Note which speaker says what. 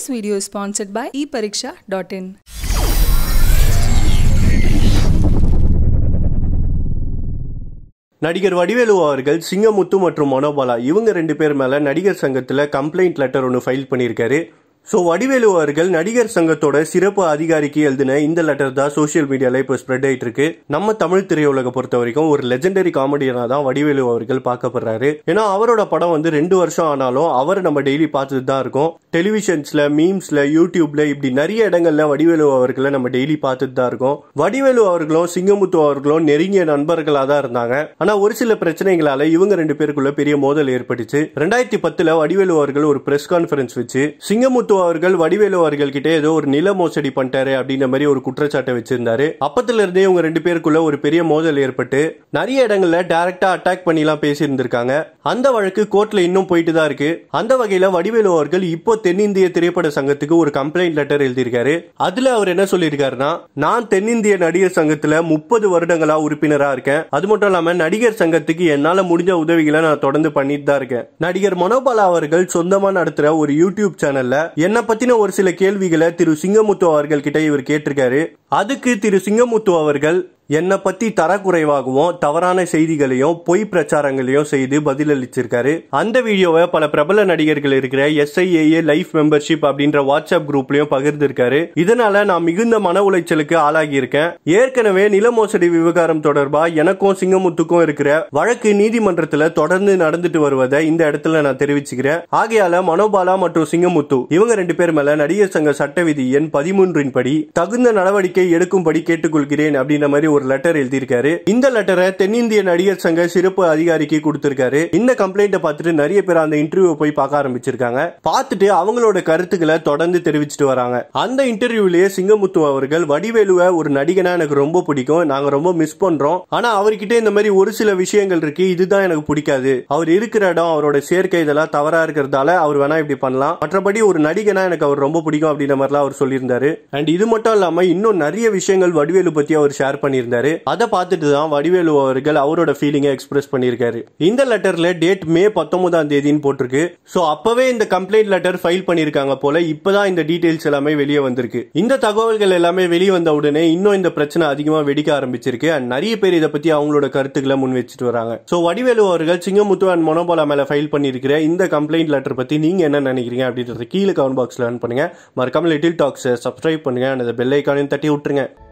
Speaker 1: This video is sponsored by epariksha.in. நடிகர் வடிவேலு அவர்கள் சிங்கமுத்து மற்றும் மனோபாலா இவங்க ரெண்டு பேர் மேல நடிகர் சங்கத்துல கம்ப்ளைண்ட் லெட்டர் ஒன்று ஃபைல் பண்ணியிருக்காரு ஸோ வடிவேலு அவர்கள் நடிகர் சங்கத்தோட சிறப்பு அதிகாரிக்கு எழுதின இந்த லெட்டர் தான் சோசியல் மீடியாவில் இப்போ ஸ்ப்ரெட் ஆயிட்டு இருக்கு நம்ம தமிழ் திரையுலக பொறுத்த வரைக்கும் ஒரு லெஜெண்டரி காமெடியனா தான் வடிவேலு அவர்கள் பார்க்கப்படுறாரு ஏன்னா அவரோட படம் வந்து ரெண்டு வருஷம் ஆனாலும் அவர் நம்ம டெய்லி பார்த்துட்டு தான் இருக்கும் டெலிவிஷன்ஸில் மீம்ஸில் யூடியூப்பில் இப்படி நிறைய இடங்கள்ல வடிவேலு அவர்களை நம்ம டெய்லி பார்த்துட்டு தான் இருக்கோம் வடிவேலு அவர்களும் சிங்கமுத்து அவர்களும் நெருங்கிய நண்பர்களாக தான் இருந்தாங்க ஆனால் ஒரு சில பிரச்சனைகளால இவங்க ரெண்டு பேருக்குள்ள பெரிய மோதல் ஏற்பட்டுச்சு ரெண்டாயிரத்தி பத்தில் வடிவேலு அவர்கள் ஒரு ப்ரெஸ் கான்ஃபரன்ஸ் வச்சு சிங்கமுத்து அவர்கள் வடிவேலு அவர்கள் கிட்டே ஏதோ ஒரு நில மோசடி பண்ணிட்டாரு அப்படின்ற மாதிரி ஒரு குற்றச்சாட்டை வச்சிருந்தாரு அப்பத்துல இருந்தே இவங்க ரெண்டு பேருக்குள்ள ஒரு பெரிய மோதல் ஏற்பட்டு நிறைய இடங்களில் டைரக்டா அட்டாக் பண்ணிலாம் பேசியிருந்திருக்காங்க அந்த வழக்கு கோர்ட்ல இன்னும் போயிட்டு தான் இருக்கு அந்த வகையில் வடிவேலு அவர்கள் இப்போ தென்னிந்திய திரைப்பட சங்கத்துக்கு ஒரு கம்ப்ளைண்ட் லெட்டர் எழுதியிருக்காரு அதுல அவர் என்ன சொல்லியிருக்காருன்னா நான் தென்னிந்திய நடிகர் சங்கத்துல முப்பது வருடங்களா உறுப்பினரா இருக்கேன் அது மட்டும் இல்லாம நடிகர் சங்கத்துக்கு என்னால முடிஞ்ச உதவிகளை நான் தொடர்ந்து பண்ணிட்டு தான் இருக்கேன் நடிகர் மனோபாலா அவர்கள் சொந்தமா நடத்துற ஒரு யூடியூப் சேனல்ல என்ன பத்தின ஒரு சில கேள்விகளை திரு சிங்கமுத்து அவர்கள் கிட்ட இவர் கேட்டிருக்காரு அதுக்கு திரு சிங்கமுத்து அவர்கள் என்னை பத்தி தரக்குறைவாகவும் தவறான செய்திகளையும் பொய் பிரச்சாரங்களையும் செய்து பதிலளிச்சிருக்காரு அந்த வீடியோவை பல பிரபல நடிகர்கள் இருக்கிற எஸ்ஐஏஏ லைஃப் மெம்பர்ஷிப் அப்படின்ற வாட்ஸ்அப் குரூப்லயும் பகிர்ந்திருக்காரு இதனால நான் மிகுந்த மன உளைச்சலுக்கு ஆளாகி இருக்கேன் ஏற்கனவே நில மோசடி விவகாரம் தொடர்பா எனக்கும் சிங்கமுத்துக்கும் இருக்கிற வழக்கு நீதிமன்றத்துல தொடர்ந்து நடந்துட்டு வருவதை இந்த இடத்துல நான் தெரிவிச்சுக்கிறேன் ஆகையால மனோபாலா மற்றும் சிங்கமுத்து இவங்க ரெண்டு பேர் மேல நடிகர் சங்க சட்ட விதி எண் பதிமூன்றின் படி தகுந்த நடவடிக்கை எடுக்கும்படி கேட்டுக்கொள்கிறேன் அப்படின்ற மாதிரி ஒரு லெட்டர் எழுதியிருக்காரு இந்த லெட்டரை தென்னிந்திய நடிகர் சங்க சிறப்பு அதிகாரிக்கு கொடுத்திருக்காரு இந்த கம்ப்ளைண்ட்டை பார்த்துட்டு நிறைய பேர் அந்த இன்டர்வியூ போய் பார்க்க ஆரம்பிச்சிருக்காங்க பார்த்துட்டு அவங்களோட கருத்துக்களை தொடர்ந்து தெரிவிச்சிட்டு வராங்க அந்த இன்டர்வியூலயே சிங்கமுத்து அவர்கள் வடிவேலுவ ஒரு நடிகனா எனக்கு ரொம்ப பிடிக்கும் நாங்க ரொம்ப மிஸ் பண்றோம் ஆனா அவர்கிட்ட இந்த மாதிரி ஒரு சில விஷயங்கள் இருக்கு இதுதான் எனக்கு பிடிக்காது அவர் இருக்கிற இடம் அவரோட சேர்க்கை இதெல்லாம் தவறா இருக்கிறதால அவர் வேணா இப்படி பண்ணலாம் மற்றபடி ஒரு நடிகனா எனக்கு அவர் ரொம்ப பிடிக்கும் அப்படின்ற மாதிரிலாம் அவர் சொல்லியிருந்தாரு அண்ட் இது மட்டும் இல்லாம இன்னும் நிறைய விஷயங்கள் வடிவேலு பத்தி அவர் ஷேர் பண்ணியிருந்தார் சொல்லியிருந்தாரு அதை பார்த்துட்டு தான் வடிவேலு அவர்கள் அவரோட ஃபீலிங்கை எக்ஸ்பிரஸ் பண்ணியிருக்காரு இந்த லெட்டர்ல டேட் மே பத்தொன்பதாம் தேதினு போட்டிருக்கு ஸோ அப்பவே இந்த கம்ப்ளைண்ட் லெட்டர் ஃபைல் பண்ணியிருக்காங்க போல இப்பதான் இந்த டீடைல்ஸ் எல்லாமே வெளியே வந்திருக்கு இந்த தகவல்கள் எல்லாமே வெளியே வந்த உடனே இன்னும் இந்த பிரச்சனை அதிகமாக வெடிக்க ஆரம்பிச்சிருக்கு அண்ட் நிறைய பேர் இதை பத்தி அவங்களோட கருத்துக்களை முன் வச்சுட்டு வராங்க ஸோ வடிவேலு அவர்கள் சிங்கமுத்து அண்ட் மனோபாலா மேல ஃபைல் பண்ணியிருக்கிற இந்த கம்ப்ளைண்ட் லெட்டர் பத்தி நீங்க என்ன நினைக்கிறீங்க அப்படின்றத கீழே கமெண்ட் பாக்ஸ்ல லேர்ன் பண்ணுங்க மறக்காம லிட்டில் டாக்ஸ் சப்ஸ்கிரைப் பண்ணுங்க அந்த பெல் ஐக்கானையும் தட்டி விட்டுருங்க